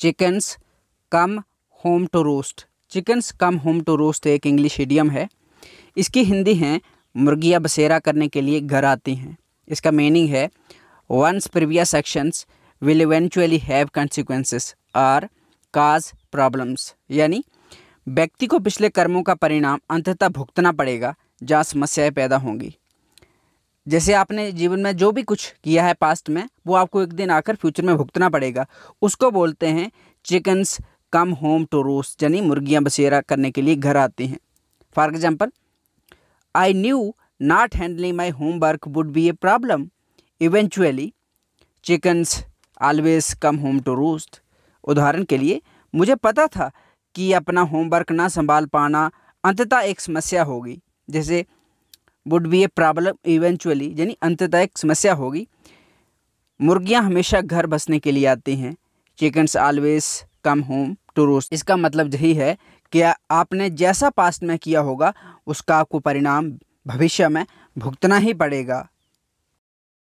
chickens come home to roost chickens come home to roost एक English idiom है इसकी हिंदी हैं मुर्गियाँ बसेरा करने के लिए घर आती हैं इसका मीनिंग है one's previous actions will eventually have consequences or cause problems यानी व्यक्ति को पिछले कर्मों का परिणाम अंततः भुगतना पड़ेगा जहाँ समस्याएं पैदा होंगी जैसे आपने जीवन में जो भी कुछ किया है पास्ट में वो आपको एक दिन आकर फ्यूचर में भुगतना पड़ेगा उसको बोलते हैं chickens come home to roost यानी मुर्गियाँ बसेरा करने के लिए घर आती हैं for example I knew not handling my homework would be a problem eventually chickens always come home to roost उदाहरण के लिए मुझे पता था कि अपना होमवर्क ना संभाल पाना अंततः एक समस्या होगी जैसे would be a problem eventually यानी अंततः एक समस्या होगी मुर्गियाँ हमेशा घर बसने के लिए आती हैं chickens always come home to roost इसका मतलब यही है कि आपने जैसा पास्ट में किया होगा उसका आपको परिणाम भविष्य में भुगतना ही पड़ेगा